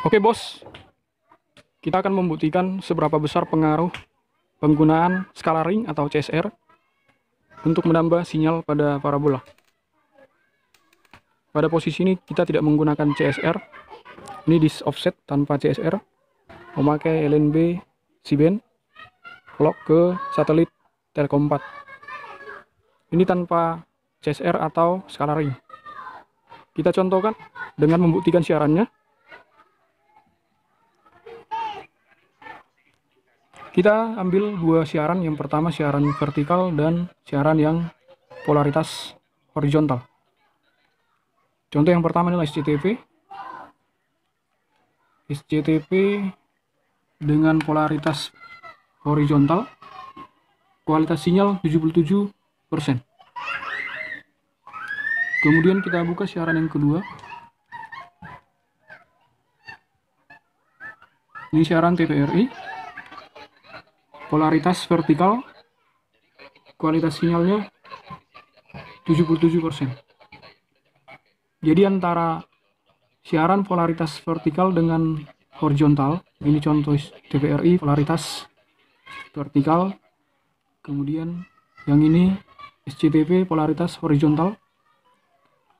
Oke bos, kita akan membuktikan seberapa besar pengaruh penggunaan skala ring atau CSR untuk menambah sinyal pada parabola. Pada posisi ini kita tidak menggunakan CSR, ini dis offset tanpa CSR, memakai LNB C-band, lock ke satelit Telkom 4. Ini tanpa CSR atau skala ring. Kita contohkan dengan membuktikan siarannya. kita ambil dua siaran yang pertama siaran vertikal dan siaran yang polaritas horizontal contoh yang pertama adalah SCTV SCTV dengan polaritas horizontal kualitas sinyal 77% kemudian kita buka siaran yang kedua ini siaran TVRI polaritas vertikal kualitas sinyalnya 77%. Jadi antara siaran polaritas vertikal dengan horizontal, ini contoh TVRI polaritas vertikal, kemudian yang ini SCTV polaritas horizontal,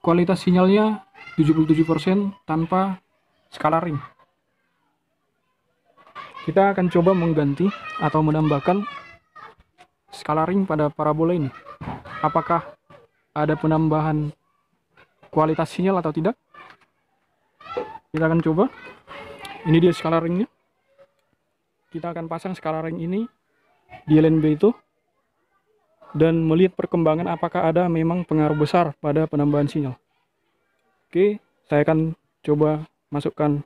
kualitas sinyalnya 77% tanpa skala ring kita akan coba mengganti atau menambahkan skala ring pada parabola ini apakah ada penambahan kualitas sinyal atau tidak kita akan coba ini dia skala ringnya kita akan pasang skala ring ini di LNB itu dan melihat perkembangan apakah ada memang pengaruh besar pada penambahan sinyal oke saya akan coba masukkan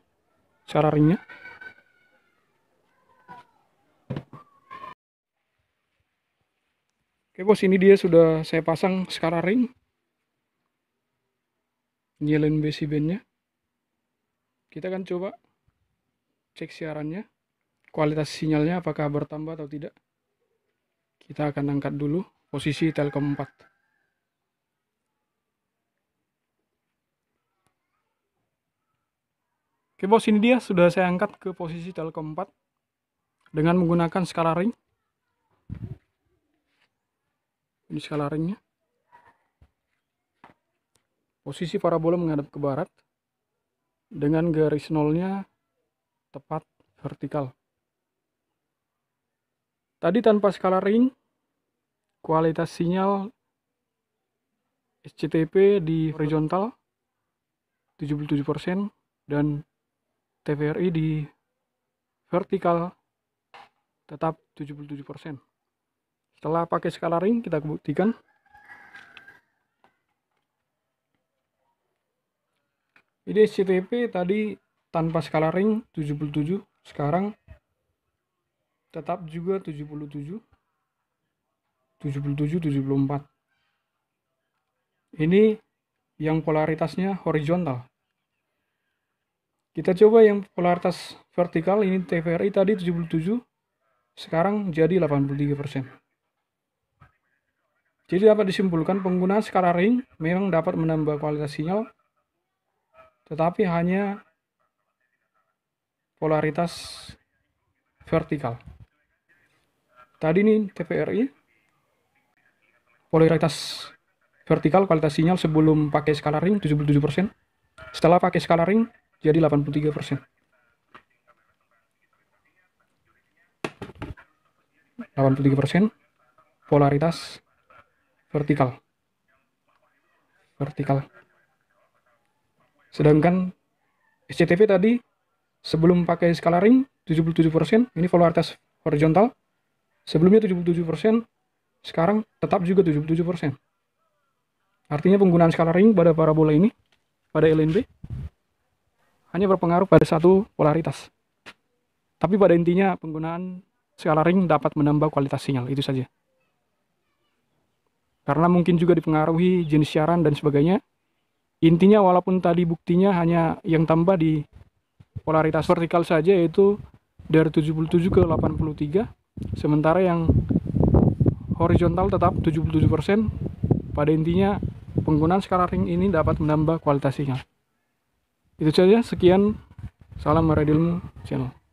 skala ringnya Oke eh, bos, ini dia sudah saya pasang sekarang ring. nyalain besi bandnya. Kita akan coba cek siarannya. Kualitas sinyalnya apakah bertambah atau tidak. Kita akan angkat dulu posisi Telkom 4. Oke bos, ini dia sudah saya angkat ke posisi telkom 4 dengan menggunakan skala ring ini ringnya posisi parabola menghadap ke barat dengan garis nolnya tepat vertikal tadi tanpa skala ring kualitas sinyal SCTP di horizontal 77% dan TVRI di vertikal tetap 77% setelah pakai skala ring kita buktikan ini CTP tadi tanpa skala ring 77 sekarang tetap juga 77 77 74 ini yang polaritasnya horizontal kita coba yang polaritas vertikal ini TVRI tadi 77 sekarang jadi 83% jadi dapat disimpulkan penggunaan skala ring memang dapat menambah kualitas sinyal, tetapi hanya polaritas vertikal. Tadi ini TPRI, polaritas vertikal kualitas sinyal sebelum pakai skala ring 77%, setelah pakai skala ring jadi 83%. 83% polaritas vertikal vertikal sedangkan SCTV tadi sebelum pakai skala ring 77% ini atas horizontal sebelumnya 77% sekarang tetap juga 77% artinya penggunaan skala ring pada parabola ini pada LNB hanya berpengaruh pada satu polaritas tapi pada intinya penggunaan skala ring dapat menambah kualitas sinyal itu saja karena mungkin juga dipengaruhi jenis siaran dan sebagainya. Intinya walaupun tadi buktinya hanya yang tambah di polaritas vertikal saja yaitu dari 77 ke 83, sementara yang horizontal tetap 77%. Pada intinya penggunaan skala ring ini dapat menambah kualitas sinyal. Itu saja, sekian. Salam Radilmu Channel.